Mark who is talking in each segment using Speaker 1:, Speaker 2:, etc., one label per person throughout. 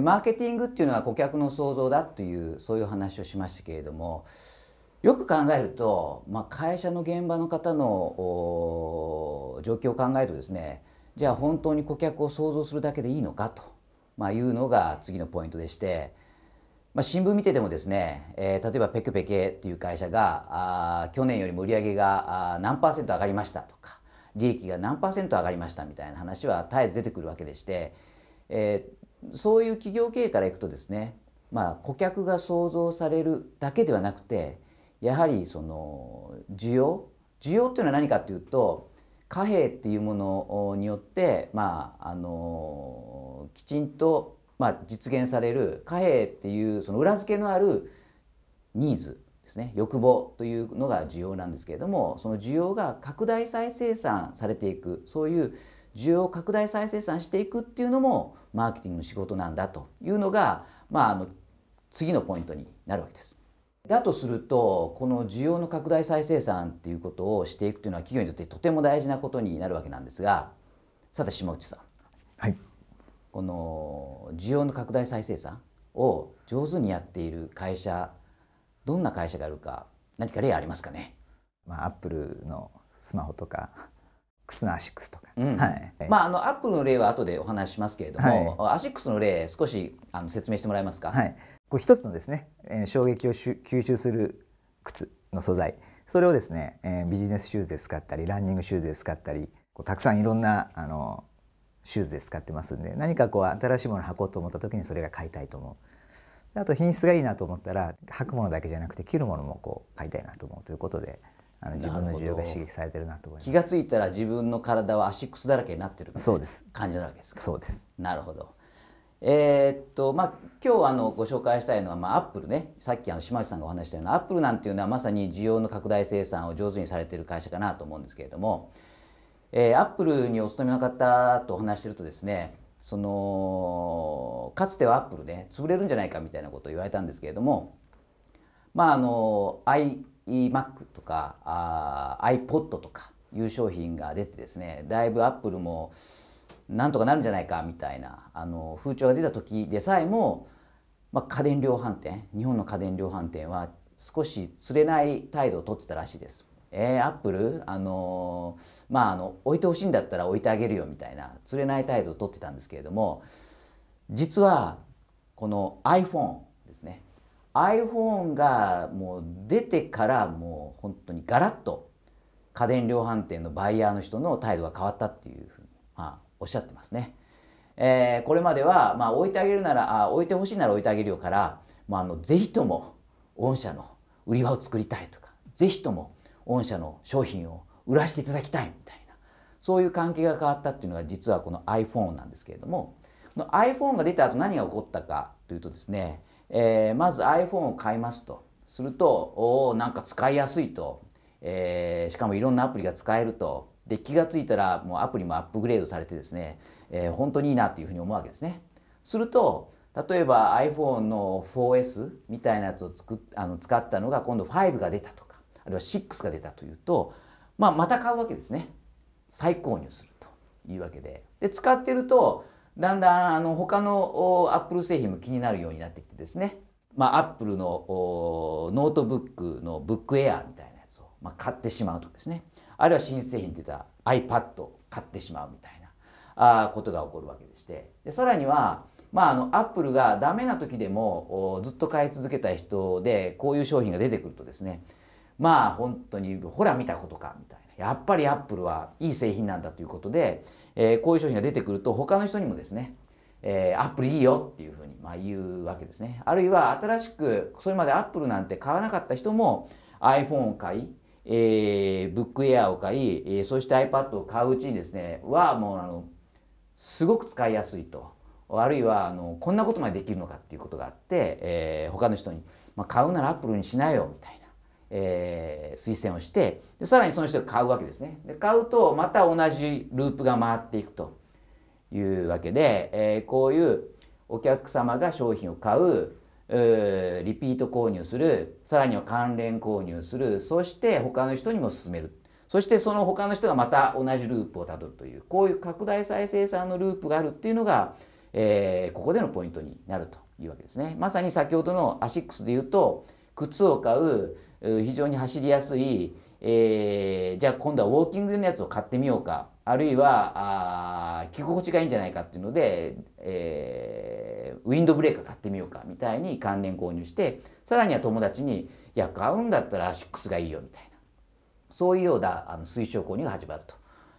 Speaker 1: マーケティングっていうのは顧客の創造だというそういう話をしましたけれどもよく考えると、まあ、会社の現場の方の状況を考えるとですねじゃあ本当に顧客を想像するだけでいいのかと、まあ、いうのが次のポイントでして、まあ、新聞見ててもですね、えー、例えばペクペケっていう会社があ去年よりも売り上げがあ何パーセント上がりましたとか利益が何パーセント上がりましたみたいな話は絶えず出てくるわけでして、えーそういう企業経営からいくとですね、まあ、顧客が想像されるだけではなくてやはりその需要需要っていうのは何かっていうと貨幣っていうものによって、まあ、あのきちんと、まあ、実現される貨幣っていうその裏付けのあるニーズですね欲望というのが需要なんですけれどもその需要が拡大再生産されていくそういう需要拡大再生産していくっていうのもマーケティングの仕事なんだというのが、まあ、あの次のポイントになるわけです。だとするとこの需要の拡大再生産っていうことをしていくというのは企業にとってとても大事なことになるわけなんですがさて下内さん、はい、この需要の拡大再生産を上手にやっている会社どんな会社があるか何か例ありますかね、まあ、アップルのスマホとかスのアシックスとか、うん、はい、まああのアップルの例は後でお話ししますけれども、はい、アシックスの例少しあの説明してもらえますか、はい、こう一つのですね、えー、衝撃を吸収する靴の素材それをですね、えー、ビジネスシューズで使ったりランニングシューズで使ったりこうたくさんいろんなあのシューズで使ってますんで何かこう新しいものを履こうと思った時にそれが買いたいと思う。あと品質がいいなと思ったら履くものだけじゃなくて着るものもこう買いたいなと思うということであの自分の需要が刺激されてるなと思います気が付いたら自分の体はアシックスだらけになってるそうです感じなわけですかそうですなるほどえー、っとまあ今日あのご紹介したいのは、まあ、アップルねさっきあの島内さんがお話したようなアップルなんていうのはまさに需要の拡大生産を上手にされてる会社かなと思うんですけれども、えー、アップルにお勤めの方とお話してるとですねそのかつてはアップルね潰れるんじゃないかみたいなことを言われたんですけれどもまああの i iMac とかあ iPod とかいう商品が出てですねだいぶアップルもなんとかなるんじゃないかみたいなあの風潮が出た時でさえも、まあ、家電量販店日本の家電量販店は少し釣れない態度を取ってたらしいです。えー、アップル、あのー、まあ、あの置いてほしいんだったら置いてあげるよみたいな釣れない態度を取ってたんですけれども実はこの iPhone iPhone がもう出てからもう本当にガラッと家電量販店のバイヤーの人の態度が変わったっていうふうに、まあ、おっしゃってますね。えー、これまでは、まあ、置いてあげるならあ置いてほしいなら置いてあげるよから、まあ、あのぜひとも御社の売り場を作りたいとかぜひとも御社の商品を売らせていただきたいみたいなそういう関係が変わったっていうのが実はこの iPhone なんですけれどもこの iPhone が出た後何が起こったかというとですねえー、まず iPhone を買いますとするとおおなんか使いやすいと、えー、しかもいろんなアプリが使えるとで気が付いたらもうアプリもアップグレードされてですね、えー、本当にいいなというふうに思うわけですね。すると例えば iPhone の 4S みたいなやつをつくあの使ったのが今度5が出たとかあるいは6が出たというと、まあ、また買うわけですね再購入するというわけでで使ってるとだんだんあの他のアップル製品も気になるようになってきてですね、まあ、アップルのノートブックのブックエアみたいなやつを、まあ、買ってしまうとですねあるいは新製品ってった iPad を買ってしまうみたいなあことが起こるわけでしてでさらには、まあ、あのアップルがダメな時でもずっと買い続けた人でこういう商品が出てくるとですねまあ本当にほら見たことかみたいな。やっぱりアップルはいい製品なんだということで、えー、こういう商品が出てくると他の人にもですね、えー、アップルいいよっていうふうに、まあ、言うわけですね。あるいは新しくそれまでアップルなんて買わなかった人も iPhone を買い、えー、ブックエアを買い、えー、そして iPad を買ううちにですねはもうあのすごく使いやすいと。あるいはあのこんなことまでできるのかっていうことがあって、えー、他の人に、まあ、買うならアップルにしなよみたいな。えー、推薦をしてでさらにその人が買うわけですねで買うとまた同じループが回っていくというわけで、えー、こういうお客様が商品を買うリピート購入するさらには関連購入するそして他の人にも勧めるそしてその他の人がまた同じループをたどるというこういう拡大再生産のループがあるっていうのが、えー、ここでのポイントになるというわけですね。まさに先ほどのアシックスで言うと靴を買う非常に走りやすい、えー、じゃあ今度はウォーキングのやつを買ってみようかあるいはあ着心地がいいんじゃないかっていうので、えー、ウィンドブレーカー買ってみようかみたいに関連購入してさらには友達に「いや買うんだったらアシックスがいいよ」みたいなそういうようなあの推奨購入が始まる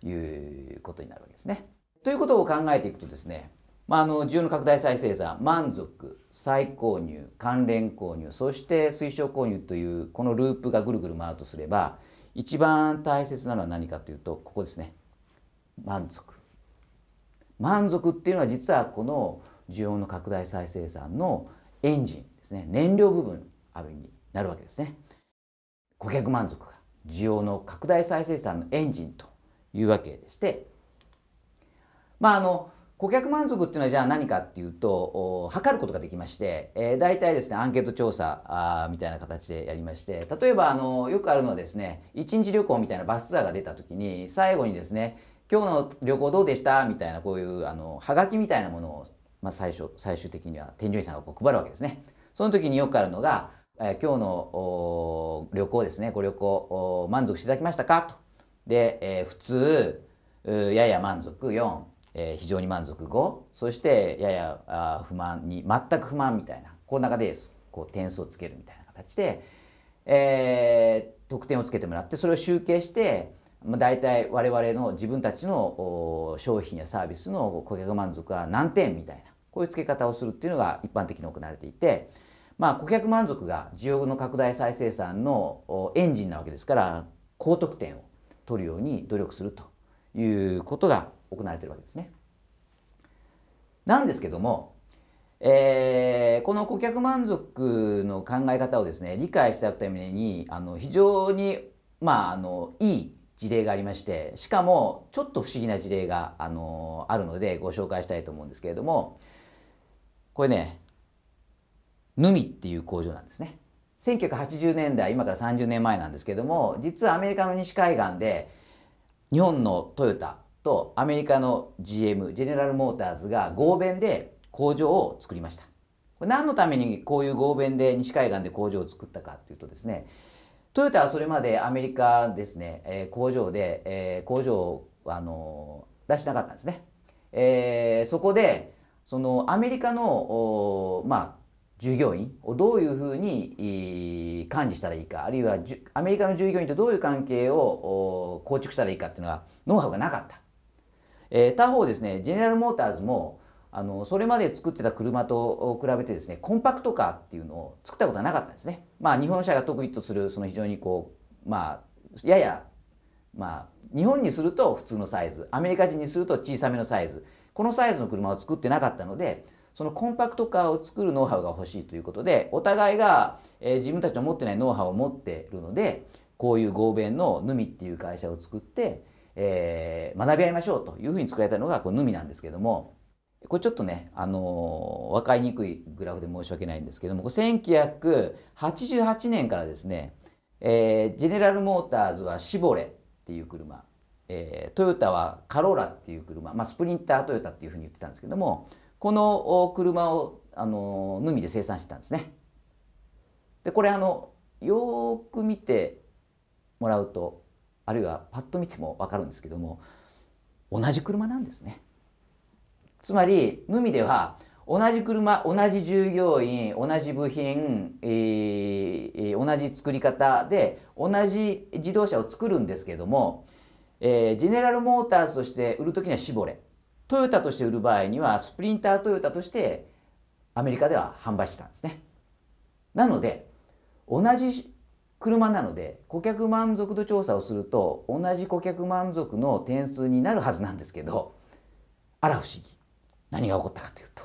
Speaker 1: ということになるわけですね。ということを考えていくとですねまあ、あの需要の拡大再生産満足再購入関連購入そして推奨購入というこのループがぐるぐる回るとすれば一番大切なのは何かというとここですね満足満足っていうのは実はこの需要の拡大再生産のエンジンですね燃料部分ある意味なるわけですね顧客満足が需要の拡大再生産のエンジンというわけでしてまああの顧客満足っていうのはじゃあ何かっていうと測ることができまして、えー、大体ですねアンケート調査あみたいな形でやりまして例えばあのよくあるのはですね一日旅行みたいなバスツアーが出た時に最後にですね今日の旅行どうでしたみたいなこういうあのはがきみたいなものを、まあ、最初最終的には添乗員さんがこう配るわけですね。その時によくあるのが、えー、今日の旅行ですねご旅行満足していただきましたかと。で、えー、普通やや満足4。えー、非常に満足後そしてややあ不満に全く不満みたいなこの中でこう点数をつけるみたいな形で、えー、得点をつけてもらってそれを集計してまあ、大体我々の自分たちの商品やサービスの顧客満足は何点みたいなこういう付け方をするっていうのが一般的に行われていて、まあ、顧客満足が需要の拡大再生産のエンジンなわけですから高得点を取るように努力するということが行われているわけですね。なんですけども、えー、この顧客満足の考え方をですね理解していただくためにあの非常に、まあ、あのいい事例がありましてしかもちょっと不思議な事例があのあるのでご紹介したいと思うんですけれどもこれねヌミっていう工場なんですね。1980年代今から30年前なんですけれども実はアメリカの西海岸で日本のトヨタとアメリカの GM ジェネラル・モーターズが合弁で工場を作りましたこれ何のためにこういう合弁で西海岸で工場を作ったかっていうとですねトヨタはそれまでアメリカですね、えー、工場で、えー、工場を、あのー、出しなかったんですね、えー、そこでそのアメリカのまあ従業員をどういうふうに管理したらいいかあるいはアメリカの従業員とどういう関係を構築したらいいかっていうのがノウハウがなかったえー、他方ですねジェネラルモーターズもあのそれまで作ってた車と比べてですねコンパクトカーっていうのを作ったことはなかったんですね。まあ、日本車が得意とするその非常にこう、まあ、やや、まあ、日本にすると普通のサイズアメリカ人にすると小さめのサイズこのサイズの車を作ってなかったのでそのコンパクトカーを作るノウハウが欲しいということでお互いが、えー、自分たちの持ってないノウハウを持ってるのでこういう合弁のヌミっていう会社を作ってえー、学び合いましょうというふうに作られたのがこのヌミなんですけどもこれちょっとね、あのー、分かりにくいグラフで申し訳ないんですけども1988年からですね、えー、ジェネラル・モーターズはシボレっていう車、えー、トヨタはカローラっていう車、まあ、スプリンタートヨタっていうふうに言ってたんですけどもこの車を、あのー、ヌミで生産してたんですね。でこれあのよく見てもらうとあるいはパッと見ても分かるんですけども同じ車なんですね。つまりヌミでは同じ車同じ従業員同じ部品、えー、同じ作り方で同じ自動車を作るんですけども、えー、ジェネラルモーターズとして売る時には絞れトヨタとして売る場合にはスプリンタートヨタとしてアメリカでは販売してたんですね。なので同じ車なので顧客満足度調査をすると同じ顧客満足の点数になるはずなんですけどあら不思議何が起こったかというと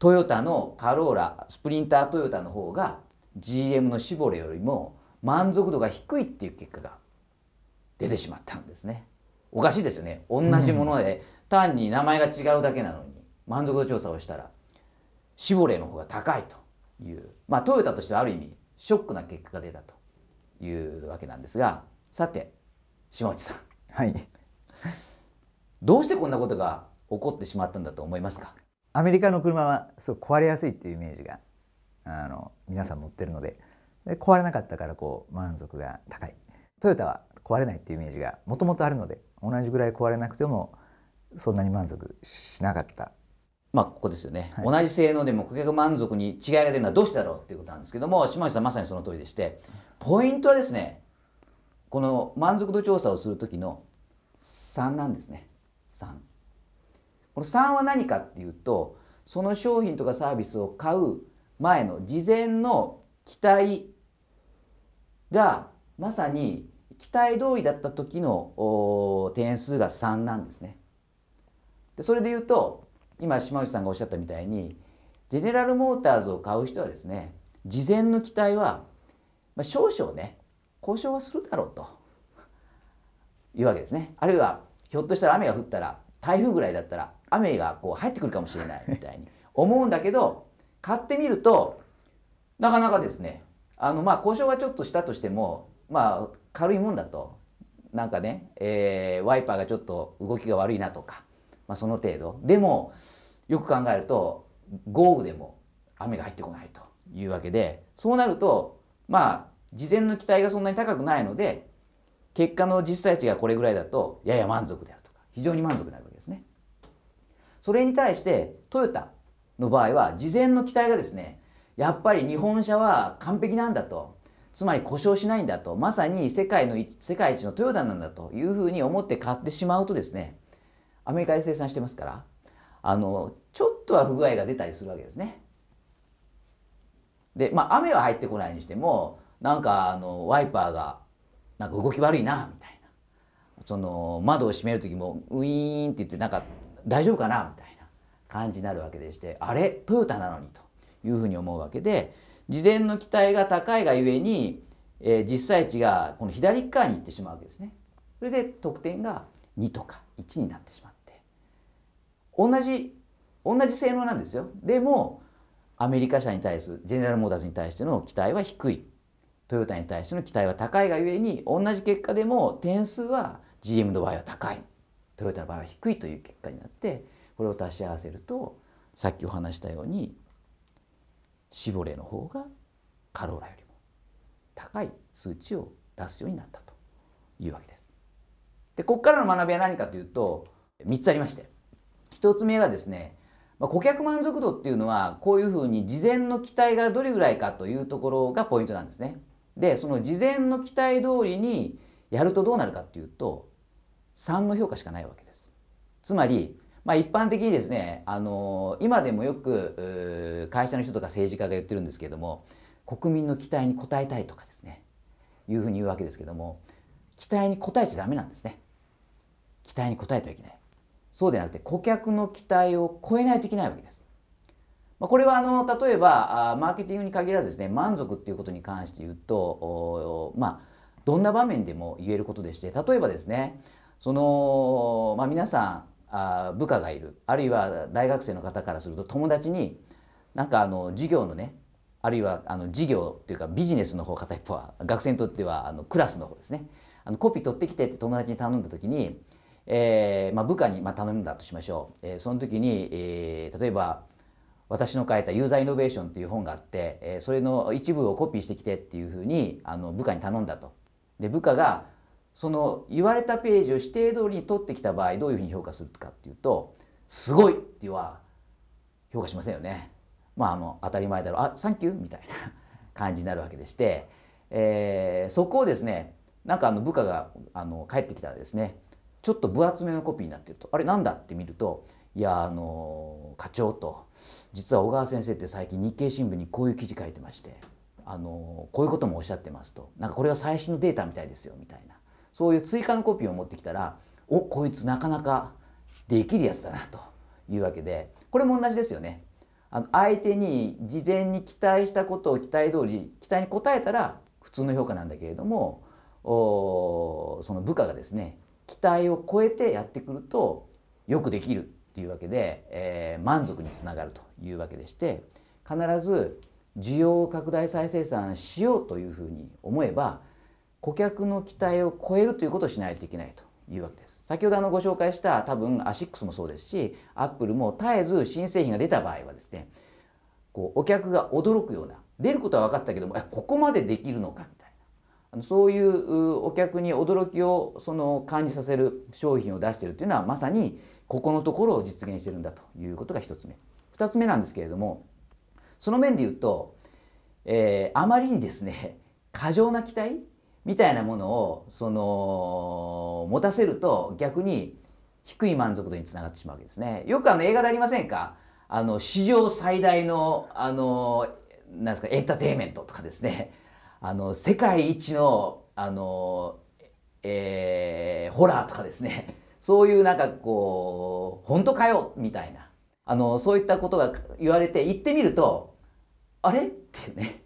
Speaker 1: トヨタのカローラスプリンタートヨタの方が GM のシボレよりも満足度が低いっていう結果が出てしまったんですね。おかしいですよね同じもので、単に名前が違うだけなのに満足度調査をしたらシボレの方が高いというまあトヨタとしてはある意味ショックな結果が出たというわけなんですがさて島内さん、はい、どうしてこんなことが起こってしまったんだと思いますかアメリカの車はすご壊れやすいっていうイメージがあの皆さん持ってるのでで壊れなかったからこう満足が高いトヨタは壊れないっていうイメージがもともとあるので同じぐらい壊れなくてもそんなに満足しなかったまあ、ここですよね、はい、同じ性能でも顧客満足に違いが出るのはどうしてだろうということなんですけども島内さんまさにその通りでしてポイントはですねこの満足度調査をする時の3なんですね3。この3は何かっていうとその商品とかサービスを買う前の事前の期待がまさに期待通りだった時の点数が3なんですね。でそれで言うと今島内さんがおっしゃったみたいにジェネラルモーターズを買う人はですね事前の期待は、まあ、少々ね交渉はするだろうというわけですね。あるいはひょっとしたら雨が降ったら台風ぐらいだったら雨がこう入ってくるかもしれないみたいに思うんだけど買ってみるとなかなかですねあのまあ交渉がちょっとしたとしてもまあ軽いもんだとなんかね、えー、ワイパーがちょっと動きが悪いなとかまあ、その程度でもよく考えると豪雨でも雨が入ってこないというわけでそうなるとまあ事前の期待がそんなに高くないので結果の実際値がこれぐらいだとやや満足であるとか非常に満足になるわけですね。それに対してトヨタの場合は事前の期待がですねやっぱり日本車は完璧なんだとつまり故障しないんだとまさに世界の世界一のトヨタなんだというふうに思って買ってしまうとですねアメリカで生産してますからあのちょっとは不具合が出たりするわけですね。でまあ雨は入ってこないにしてもなんかあのワイパーがなんか動き悪いなみたいなその窓を閉める時もウィーンって言ってなんか大丈夫かなみたいな感じになるわけでしてあれトヨタなのにというふうに思うわけで事前の期待が高いがゆえに、えー、実際値がこの左側に行ってしまうわけですね。それで得点が2とか1になってしまう。同じ同じ性能なんですよでもアメリカ車に対するジェネラル・モーターズに対しての期待は低いトヨタに対しての期待は高いがゆえに同じ結果でも点数は GM の場合は高いトヨタの場合は低いという結果になってこれを足し合わせるとさっきお話したようにシボレーの方がカローラよりも高い数値を出すようになったというわけです。でここからの学びは何かというと3つありまして1つ目がですね、ま顧客満足度っていうのはこういうふうに事前の期待がどれぐらいかというところがポイントなんですね。でその事前の期待通りにやるとどうなるかっていうと3の評価しかないわけです。つまり、まあ、一般的にですね、あのー、今でもよく会社の人とか政治家が言ってるんですけども国民の期待に応えたいとかですねいうふうに言うわけですけども期待に応えちゃダメなんですね。期待に応えてはいけない。そうでなくて顧客の期待を超えないといけないわけです。まこれはあの例えばマーケティングに限らずですね満足っていうことに関して言うとまあどんな場面でも言えることでして例えばですねその、まあ、皆さんあ部下がいるあるいは大学生の方からすると友達になんかあの授業のねあるいはあの事業っていうかビジネスの方片一方は学生にとってはあのクラスの方ですねあのコピー取ってきてって友達に頼んだ時にえーまあ、部下に、まあ、頼んだとしましょう、えー、その時に、えー、例えば私の書いた「ユーザーイノベーション」という本があって、えー、それの一部をコピーしてきてっていうふうにあの部下に頼んだと。で部下がその言われたページを指定通りに取ってきた場合どういうふうに評価するかっていうと「すごい!」っては評価しませんよね。まああの当たり前だろう「あサンキュー」みたいな 感じになるわけでして、えー、そこをですねなんかあの部下があの帰ってきたらですねちょっと分厚めのコピーになってるとあれなんだって見るといやあの課長と実は小川先生って最近日経新聞にこういう記事書いてましてあのこういうこともおっしゃってますとなんかこれが最新のデータみたいですよみたいなそういう追加のコピーを持ってきたらおこいつなかなかできるやつだなというわけでこれも同じですよね。あの相手に事前に期待したことを期待通り期待に応えたら普通の評価なんだけれどもおその部下がですね期待を超えてやってくるとよくできるっていうわけで、えー、満足につながるというわけでして必ず需要を拡大再生産しようというふうに思えば顧客の期待を超えるということをしないといけないというわけです。先ほどあのご紹介した多分アシックスもそうですしアップルも絶えず新製品が出た場合はですねこうお客が驚くような出ることは分かったけどもここまでできるのかみたいな。そういうお客に驚きをその感じさせる商品を出しているというのはまさにここのところを実現してるんだということが1つ目2つ目なんですけれどもその面で言うと、えー、あまりにですね過剰な期待みたいなものをその持たせると逆に低い満足度につながってしまうわけですね。よくあの映画でありませんかあの史上最大のあのなんですかエンターテインメントとかですねあの世界一のあの、えー、ホラーとかですね そういうなんかこう本当かよみたいなあのそういったことが言われて行ってみるとあれっていうね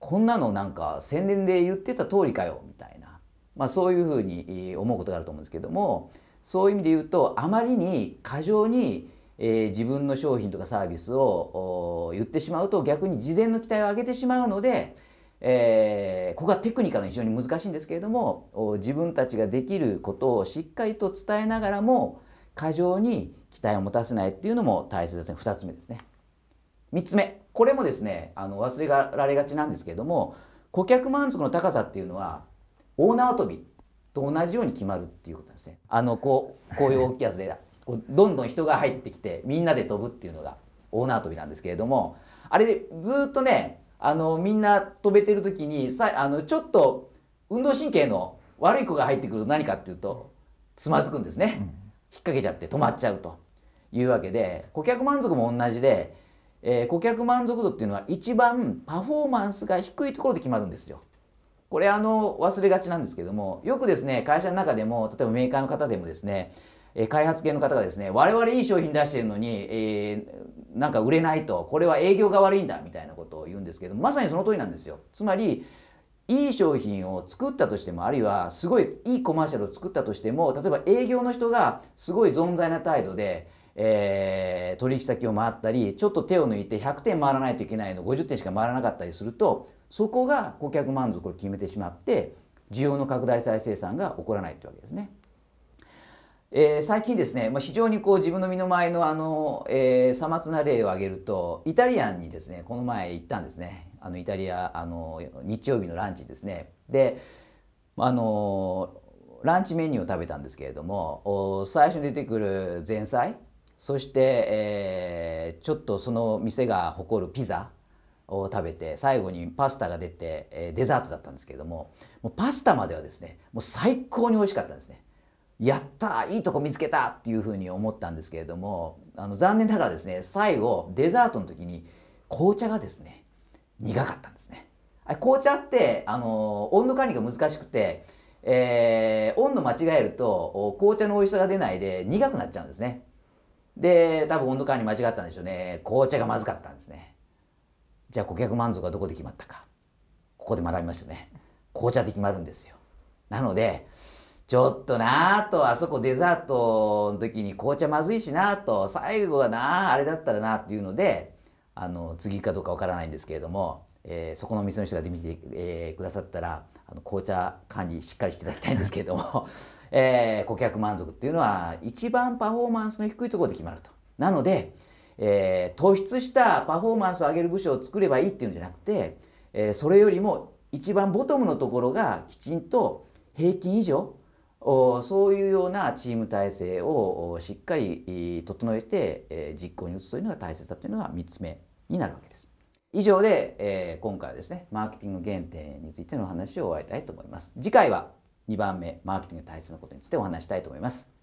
Speaker 1: こんなのなんか宣伝で言ってた通りかよみたいな、まあ、そういうふうに思うことがあると思うんですけどもそういう意味で言うとあまりに過剰に、えー、自分の商品とかサービスを言ってしまうと逆に事前の期待を上げてしまうのでえー、ここはテクニカルに非常に難しいんですけれども自分たちができることをしっかりと伝えながらも過剰に期待を持たせないっていうのも大切ですね2つ目ですね。3つ目これもですねあの忘れられがちなんですけれども顧客満足の高さっていうのは大縄跳びと同じように決まるっていうことですね。あのこうこういう大きいやつでどんどん人が入ってきてみんなで飛ぶっていうのが大縄跳びなんですけれどもあれでずっとねあのみんな飛べてる時にさあのちょっと運動神経の悪い子が入ってくると何かっていうとつまずくんですね、うん、引っ掛けちゃって止まっちゃうというわけで顧客満足も同じで、えー、顧客満足度っていうのは一番パフォーマンスが低いところで決まるんですよ。これあの忘れがちなんですけどもよくですね会社の中でも例えばメーカーの方でもですねえ開発系の方がですね我々いい商品出してるのに、えー、なんか売れないとこれは営業が悪いんだみたいなことを言うんですけどまさにその通りなんですよつまりいい商品を作ったとしてもあるいはすごいいいコマーシャルを作ったとしても例えば営業の人がすごい存在な態度でえー、取引先を回ったりちょっと手を抜いて100点回らないといけないの50点しか回らなかったりするとそこが顧客満足を決めてしまって需要の拡大再生産が起こらないってわけですね。えー、最近ですね、まあ、非常にこう自分の身の回りのあの、えー、さまつな例を挙げるとイタリアンにですねこの前行ったんですねあのイタリアあの日曜日のランチですねであのランチメニューを食べたんですけれども最初に出てくる前菜そして、えー、ちょっとその店が誇るピザを食べて最後にパスタが出て、えデザートだったんですけれどももうパスタまではですねもう最高に美味しかったんですね。やったいいとこ見つけたっていうふうに思ったんですけれどもあの残念ながらですね最後デザートの時に紅茶がですね苦かったんですね紅茶ってあの温度管理が難しくて、えー、温度間違えると紅茶の美味しさが出ないで苦くなっちゃうんですねで多分温度管理間違ったんでしょうね紅茶がまずかったんですねじゃあ顧客満足はどこで決まったかここで学びましたね紅茶で決まるんですよなのでちょっとなあと、あそこデザートの時に紅茶まずいしなあと、最後はなあ、あれだったらなっていうので、あの、次かどうかわからないんですけれども、えー、そこの店の人が見て、えー、くださったら、あの紅茶管理しっかりしていただきたいんですけれども、えー、顧客満足っていうのは一番パフォーマンスの低いところで決まると。なので、えー、突出したパフォーマンスを上げる部署を作ればいいっていうんじゃなくて、えー、それよりも一番ボトムのところがきちんと平均以上そういうようなチーム体制をしっかり整えて実行に移すというのが大切だというのが3つ目になるわけです。以上で、え今回はですね、マーケティングの原点についてのお話を終わりたいと思います。次回は2番目、マーケティングが大切なことについてお話したいと思います。